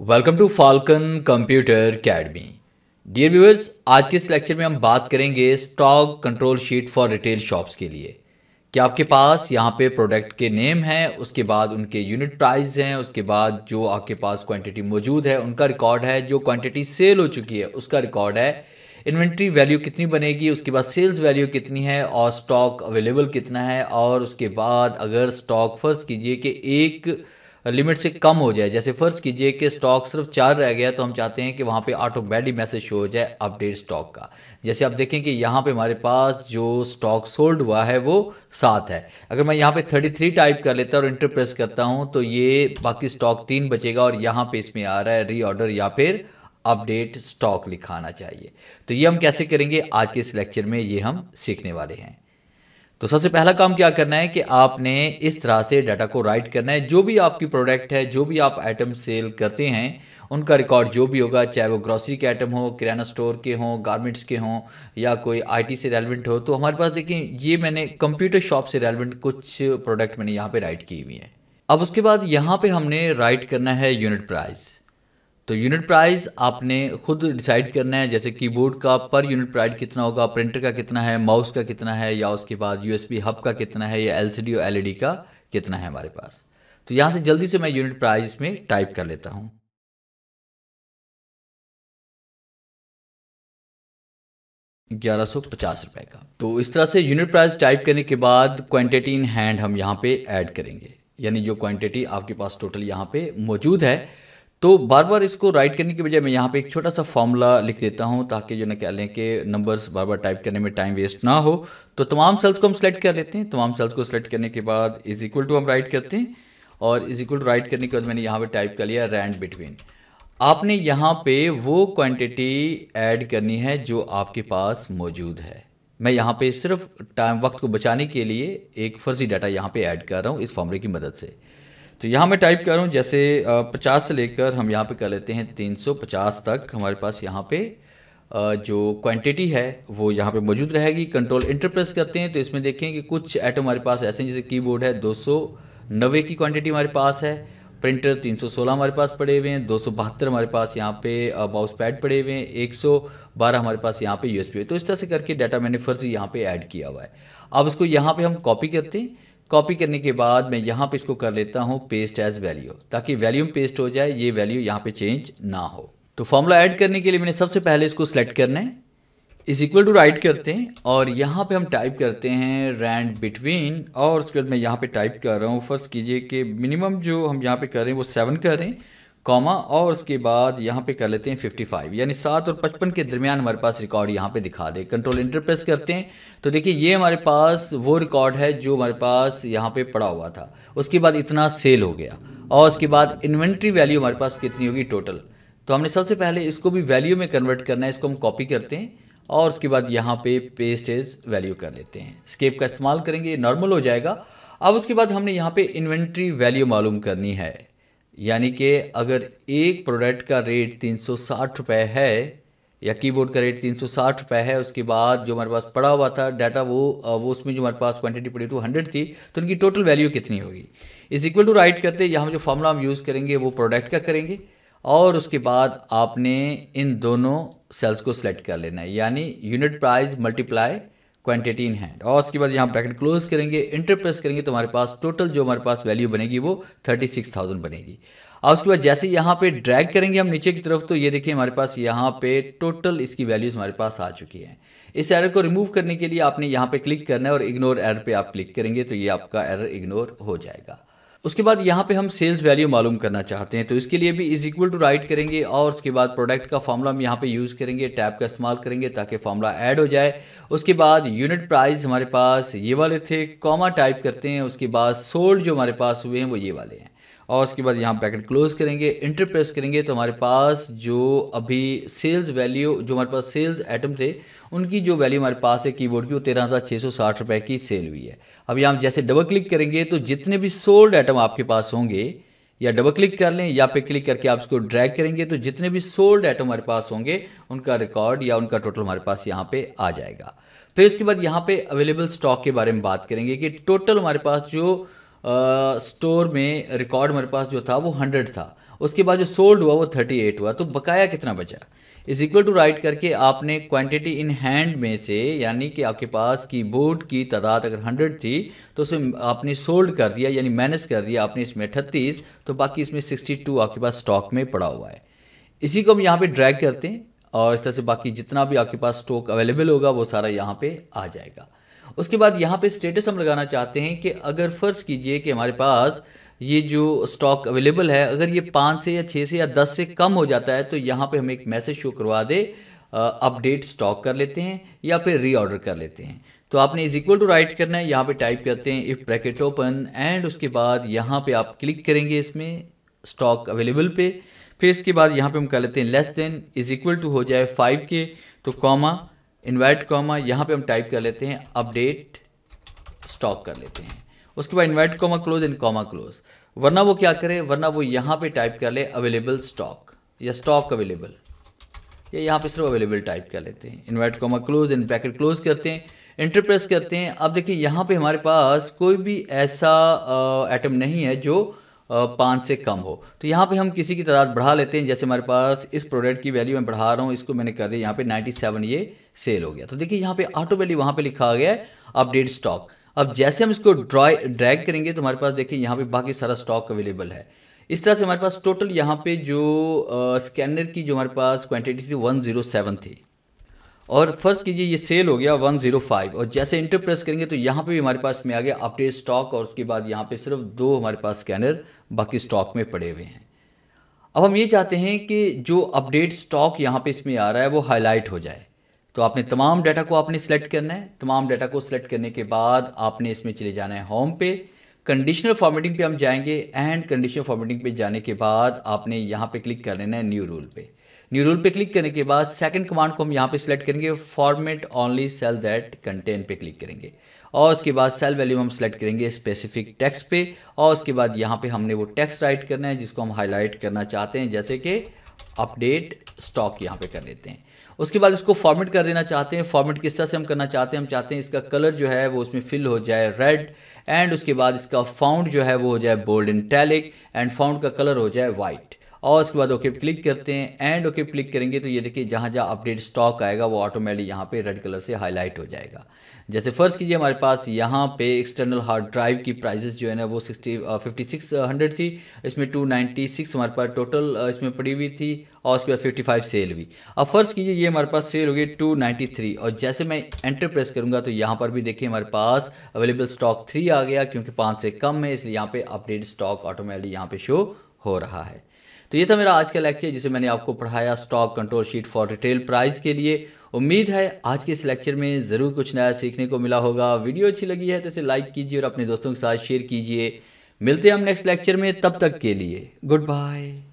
welcome to Falcon computer academy dear viewers आज के इस लेक्चर में हम बात करेंगे stock control sheet for retail shops के लिए क्या आपके पास यहाँ पे प्रोडक्ट के नेम हैं उसके बाद उनके यूनिट प्राइस हैं उसके बाद जो आपके पास क्वांटिटी मौजूद है उनका रिकॉर्ड है जो क्वांटिटी सेल हो चुकी है उसका रिकॉर्ड है इन्वेंट्री वैल्यू कितनी बनेगी उसके बाद सेल्स वैल्यू कितनी है और स्टॉक अवेलेबल कितना है और उसके बाद अगर स्टॉक फर्ज कीजिए कि एक लिमिट से कम हो जाए जैसे फ़र्ज़ कीजिए कि स्टॉक सिर्फ चार रह गया तो हम चाहते हैं कि वहाँ पे ऑटोमेटिक मैसेज शो हो जाए अपडेट स्टॉक का जैसे आप देखें कि यहाँ पे हमारे पास जो स्टॉक सोल्ड हुआ है वो सात है अगर मैं यहाँ पे 33 टाइप कर लेता और इंटर प्रेस करता हूँ तो ये बाकी स्टॉक तीन बचेगा और यहाँ पर इसमें आ रहा है रीऑर्डर या फिर अपडेट स्टॉक लिखाना चाहिए तो ये हम कैसे करेंगे आज के इस लेक्चर में ये हम सीखने वाले हैं तो सबसे पहला काम क्या करना है कि आपने इस तरह से डाटा को राइट करना है जो भी आपकी प्रोडक्ट है जो भी आप आइटम सेल करते हैं उनका रिकॉर्ड जो भी होगा चाहे वो ग्रॉसरी के आइटम हो किराना स्टोर के हों गारमेंट्स के हों या कोई आईटी से रेलिवेंट हो तो हमारे पास देखिए ये मैंने कंप्यूटर शॉप से रेलिवेंट कुछ प्रोडक्ट मैंने यहाँ पर राइट की हुई है अब उसके बाद यहाँ पर हमने राइट करना है यूनिट प्राइस तो यूनिट प्राइस आपने खुद डिसाइड करना है जैसे कीबोर्ड का पर यूनिट प्राइस कितना होगा प्रिंटर का कितना है माउस का कितना है या उसके बाद यूएसबी हब का कितना है या एलसीडी और एलईडी e का कितना है हमारे पास तो यहाँ से जल्दी से मैं यूनिट प्राइस में टाइप कर लेता हूँ ग्यारह सौ पचास रुपए का तो इस तरह से यूनिट प्राइस टाइप करने के बाद क्वांटिटी इन हैंड हम यहाँ पे ऐड करेंगे यानी जो क्वांटिटी आपके पास टोटल यहाँ पे मौजूद है तो बार बार इसको राइट करने की बजाय मैं यहाँ पे एक छोटा सा फॉर्मूला लिख देता हूँ ताकि जो ना क्या लें कि नंबर्स बार बार टाइप करने में टाइम वेस्ट ना हो तो तमाम सेल्स को हम सेलेक्ट कर लेते हैं तमाम सेल्स को सेलेक्ट करने के बाद इज इक्वल टू हम राइट करते हैं और इज इक्वल टू राइट करने के बाद मैंने यहाँ पर टाइप कर लिया रैंड बिटवीन आपने यहाँ पे वो क्वान्टिटी एड करनी है जो आपके पास मौजूद है मैं यहाँ पे सिर्फ टाइम वक्त को बचाने के लिए एक फर्जी डाटा यहाँ पे ऐड कर रहा हूँ इस फॉर्मूले की मदद से तो यहाँ मैं टाइप कर रहा हूँ जैसे पचास से लेकर हम यहाँ पे कर लेते हैं तीन सौ पचास तक हमारे पास यहाँ पे जो क्वांटिटी है वो यहाँ पे मौजूद रहेगी कंट्रोल इंटरप्रेस करते हैं तो इसमें देखें कि कुछ आइटम हमारे पास ऐसे हैं जैसे कीबोर्ड है दो सौ नब्बे की क्वांटिटी हमारे पास है प्रिंटर 316 हमारे पास पड़े हुए हैं दो हमारे पास यहाँ पे माउस पैड पड़े हुए हैं 112 हमारे पास यहाँ पे यूएसपी तो इस तरह से करके डाटा मैंने फर्ज यहाँ पे ऐड किया हुआ है अब इसको यहाँ पे हम कॉपी करते हैं कॉपी करने के बाद मैं यहाँ पे इसको कर लेता हूँ पेस्ट एज वैल्यू ताकि वैल्यू में पेस्ट हो जाए ये वैल्यू यहाँ पे चेंज ना हो तो फॉर्मूला ऐड करने के लिए मैंने सबसे पहले इसको सेलेक्ट करना है इज इक्वल टू राइट करते हैं और यहाँ पे हम टाइप करते हैं रैंड बिटवीन और उसके बाद मैं यहाँ पे टाइप कर रहा हूँ फर्स्ट कीजिए कि मिनिमम जो हम यहाँ पे कर रहे हैं वो सेवन कर रहे हैं कॉमा और उसके बाद यहाँ पे कर लेते हैं 55 यानी सात और पचपन के दरमियान हमारे पास रिकॉर्ड यहाँ पे दिखा दे कंट्रोल इंटर प्रेस करते हैं तो देखिए ये हमारे पास वो रिकॉर्ड है जो हमारे पास यहाँ पे पड़ा हुआ था उसके बाद इतना सेल हो गया और उसके बाद इन्वेंट्री वैल्यू हमारे पास कितनी होगी टोटल तो हमने सबसे पहले इसको भी वैल्यू में कन्वर्ट करना है इसको हम कॉपी करते हैं और उसके बाद यहाँ पे पेस्ट इज वैल्यू कर लेते हैं स्केप का इस्तेमाल करेंगे नॉर्मल हो जाएगा अब उसके बाद हमने यहाँ पे इन्वेंट्री वैल्यू मालूम करनी है यानी कि अगर एक प्रोडक्ट का रेट तीन सौ साठ रुपये है या कीबोर्ड का रेट तीन सौ साठ रुपये है उसके बाद जो हमारे पास पड़ा हुआ था डाटा वो वो उसमें जो हमारे पास क्वांटिटी पड़ी थी हंड्रेड थी तो उनकी टोटल वैल्यू कितनी होगी इज इक्वल टू राइट करते यहाँ जो फॉर्मूला हम यूज़ करेंगे वो प्रोडक्ट का करेंगे और उसके बाद आपने इन दोनों सेल्स को सेलेक्ट कर लेना है यानी unit price multiply quantity in hand और उसके बाद यहाँ ब्रैकेट क्लोज करेंगे इंटर प्रेस करेंगे तो हमारे पास टोटल जो हमारे पास वैल्यू बनेगी वो थर्टी सिक्स थाउजेंड बनेगी और उसके बाद जैसे यहाँ पे ड्रैग करेंगे हम नीचे की तरफ तो ये देखिए हमारे पास यहाँ पे टोटल इसकी वैल्यूज़ हमारे पास आ चुकी हैं इस एरर को रिमूव करने के लिए आपने यहाँ पे क्लिक करना है और इग्नोर एरर पे आप क्लिक करेंगे तो ये आपका एरर इग्नोर हो जाएगा उसके बाद यहाँ पे हम सेल्स वैल्यू मालूम करना चाहते हैं तो इसके लिए भी इज इक्वल टू राइट करेंगे और उसके बाद प्रोडक्ट का फॉर्मूला हम यहाँ पे यूज़ करेंगे टैब का इस्तेमाल करेंगे ताकि फॉर्मूला ऐड हो जाए उसके बाद यूनिट प्राइस हमारे पास ये वाले थे कॉमा टाइप करते हैं उसके बाद सोल्ड जो हमारे पास हुए हैं वो ये वाले हैं और उसके बाद यहाँ पैकेट क्लोज करेंगे इंटर प्रेस करेंगे तो हमारे पास जो अभी सेल्स वैल्यू जो हमारे पास सेल्स आइटम थे उनकी जो वैल्यू हमारे पास है कीबोर्ड की वो तेरह हज़ार छः सौ साठ रुपये की सेल हुई है अभी यहाँ जैसे डबल क्लिक करेंगे तो जितने भी सोल्ड आइटम आपके पास होंगे या डबल क्लिक कर लें या फिर क्लिक करके आप इसको ड्रैग करेंगे तो जितने भी सोल्ड आइटम हमारे पास होंगे उनका रिकॉर्ड या उनका टोटल हमारे पास यहाँ पे आ जाएगा फिर इसके बाद यहाँ पे अवेलेबल स्टॉक के बारे में बात करेंगे कि टोटल हमारे पास जो स्टोर में रिकॉर्ड मेरे पास जो था वो हंड्रेड था उसके बाद जो सोल्ड हुआ वो थर्टी एट हुआ तो बकाया कितना बचा इज इक्वल टू राइट करके आपने क्वांटिटी इन हैंड में से यानी कि आपके पास कीबोर्ड की तादाद अगर हंड्रेड थी तो उसे आपने सोल्ड कर दिया यानी माइनस कर दिया आपने इसमें अठतीस तो बाकी इसमें सिक्सटी टू आपके पास स्टॉक में पड़ा हुआ है इसी को हम यहाँ पे ड्रैग करते हैं और इस तरह से बाकी जितना भी आपके पास स्टॉक अवेलेबल होगा वो सारा यहाँ पे आ जाएगा उसके बाद यहाँ पे स्टेटस हम लगाना चाहते हैं कि अगर फ़र्ज़ कीजिए कि हमारे पास ये जो स्टॉक अवेलेबल है अगर ये पाँच से या छः से या दस से कम हो जाता है तो यहाँ पे हम एक मैसेज शो करवा दे अपडेट स्टॉक कर लेते हैं या फिर रीऑर्डर कर लेते हैं तो आपने इज इक्वल टू राइट करना है यहाँ पे टाइप करते हैं इफ़ ब्रैकेट ओपन एंड उसके बाद यहाँ पे आप क्लिक करेंगे इसमें स्टॉक अवेलेबल पे फिर इसके बाद यहाँ पे हम कर लेते हैं less than is equal to हो जाए फाइव के तो कॉमा इन्वाइट कॉमा यहाँ पे हम टाइप कर लेते हैं अपडेट स्टॉक कर लेते हैं उसके बाद इन्वाइट कॉमा क्लोज इन कॉमा क्लोज वरना वो क्या करे वरना वो यहाँ पे टाइप कर ले अवेलेबल स्टॉक या स्टॉक अवेलेबल या यहाँ पे सिर्फ अवेलेबल टाइप कर लेते हैं invite comma close in packet close करते हैं इंटरप्रेस करते हैं अब देखिए यहाँ पे हमारे पास कोई भी ऐसा आइटम नहीं है जो पाँच से कम हो तो यहाँ पे हम किसी की तादाद बढ़ा लेते हैं जैसे हमारे पास इस प्रोडक्ट की वैल्यू मैं बढ़ा रहा हूँ इसको मैंने कर दिया यहाँ पे 97 ये सेल हो गया तो देखिए यहाँ पे ऑटो वैल्यू वहाँ पे लिखा गया है अपडेट स्टॉक अब जैसे हम इसको ड्राई ड्रैग करेंगे तो हमारे पास देखिए यहाँ पे बाकी सारा स्टॉक अवेलेबल है इस तरह से हमारे पास टोटल यहाँ पे जो स्कैनर की जो हमारे पास क्वान्टिटी थी वन थी और फ़र्ज़ कीजिए ये सेल हो गया 105 और जैसे इंटर प्रेस करेंगे तो यहाँ पे भी हमारे पास में आ गया अपडेट स्टॉक और उसके बाद यहाँ पे सिर्फ दो हमारे पास स्कैनर बाकी स्टॉक में पड़े हुए हैं अब हम ये चाहते हैं कि जो अपडेट स्टॉक यहाँ पे इसमें आ रहा है वो हाईलाइट हो जाए तो आपने तमाम डाटा को आपने सेलेक्ट करना है तमाम डाटा को सेलेक्ट करने के बाद आपने इसमें चले जाना है होम पे कंडीशनल फॉर्मेटिंग पे हम जाएंगे एंड कंडीशनल फॉर्मेटिंग पे जाने के बाद आपने यहाँ पे क्लिक कर लेना है न्यू रूल पे न्यू रूल पे क्लिक करने के बाद सेकंड कमांड को हम यहाँ पे सिलेक्ट करेंगे format only cell that content पे क्लिक करेंगे और उसके बाद सेल वैल्यू हम सेलेक्ट करेंगे स्पेसिफिक टैक्स पे और उसके बाद यहाँ पे हमने वो टैक्स राइट करना है जिसको हम हाईलाइट करना चाहते हैं जैसे कि अपडेट स्टॉक यहाँ पे कर लेते हैं उसके बाद इसको फॉर्मेट कर देना चाहते हैं फॉर्मेट किस तरह से हम करना चाहते हैं हम चाहते हैं इसका कलर जो है वो उसमें फिल हो जाए रेड एंड उसके बाद इसका फाउंड जो है वो हो जाए bold italic and font का कलर हो जाए वाइट और उसके बाद ओके क्लिक करते हैं एंड ओके क्लिक करेंगे तो ये देखिए जहाँ जहाँ अपडेट स्टॉक आएगा वो ऑटोमेटिक यहाँ पे रेड कलर से हाईलाइट हो जाएगा जैसे फर्स्ट कीजिए हमारे पास यहाँ पे एक्सटर्नल हार्ड ड्राइव की प्राइजेस जो है ना वो सिक्सटी फिफ्टी सिक्स हंड्रेड थी इसमें टू नाइन्टी सिक्स हमारे पास टोटल uh, इसमें पड़ी हुई थी और उसके बाद फिफ्टी फाइव सेल हुई अब फर्स्ट कीजिए ये हमारे पास सेल हो गई टू नाइन्टी थ्री और जैसे मैं एंटर प्रेस करूँगा तो यहाँ पर भी देखिए हमारे पास अवेलेबल स्टॉक थ्री आ गया क्योंकि पाँच से कम है इसलिए यहाँ पर अपडेट स्टॉक ऑटोमेटिक यहाँ पर शो हो रहा है तो ये था मेरा आज का लेक्चर जिसे मैंने आपको पढ़ाया stock control sheet for retail price के लिए उम्मीद है आज के इस लेक्चर में ज़रूर कुछ नया सीखने को मिला होगा वीडियो अच्छी लगी है तो इसे लाइक कीजिए और अपने दोस्तों के साथ शेयर कीजिए मिलते हैं हम नेक्स्ट लेक्चर में तब तक के लिए गुड बाय